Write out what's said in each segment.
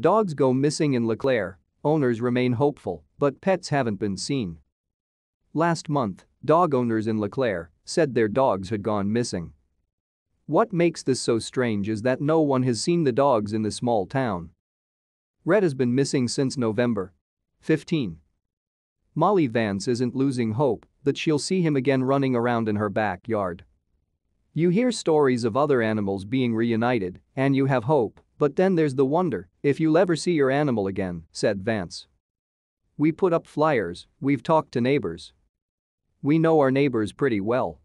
Dogs go missing in Leclaire. owners remain hopeful, but pets haven't been seen. Last month, dog owners in Leclaire said their dogs had gone missing. What makes this so strange is that no one has seen the dogs in the small town. Red has been missing since November. 15. Molly Vance isn't losing hope that she'll see him again running around in her backyard. You hear stories of other animals being reunited, and you have hope, but then there's the wonder if you'll ever see your animal again, said Vance. We put up flyers, we've talked to neighbors. We know our neighbors pretty well.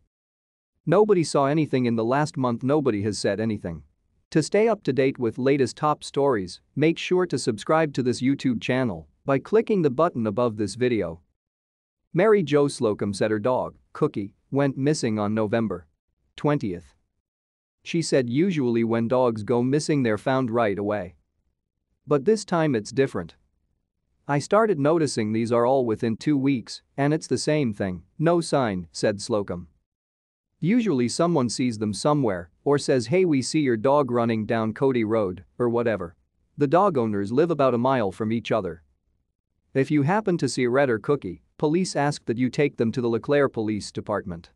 Nobody saw anything in the last month, nobody has said anything. To stay up to date with latest top stories, make sure to subscribe to this YouTube channel by clicking the button above this video. Mary Jo Slocum said her dog, Cookie, went missing on November 20th. She said usually when dogs go missing they're found right away. But this time it's different. I started noticing these are all within two weeks, and it's the same thing, no sign, said Slocum. Usually someone sees them somewhere or says hey we see your dog running down Cody Road or whatever. The dog owners live about a mile from each other. If you happen to see Red or Cookie, police ask that you take them to the LeClaire Police Department.